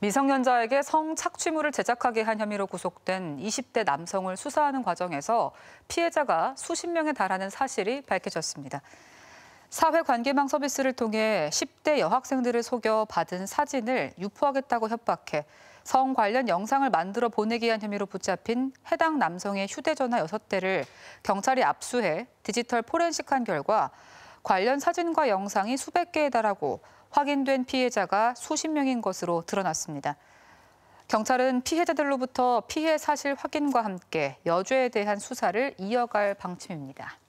미성년자에게 성착취물을 제작하게 한 혐의로 구속된 20대 남성을 수사하는 과정에서 피해자가 수십 명에 달하는 사실이 밝혀졌습니다. 사회관계망 서비스를 통해 10대 여학생들을 속여 받은 사진을 유포하겠다고 협박해 성 관련 영상을 만들어 보내기 한 혐의로 붙잡힌 해당 남성의 휴대전화 6대를 경찰이 압수해 디지털 포렌식한 결과 관련 사진과 영상이 수백 개에 달하고 확인된 피해자가 수십 명인 것으로 드러났습니다. 경찰은 피해자들로부터 피해 사실 확인과 함께 여죄에 대한 수사를 이어갈 방침입니다.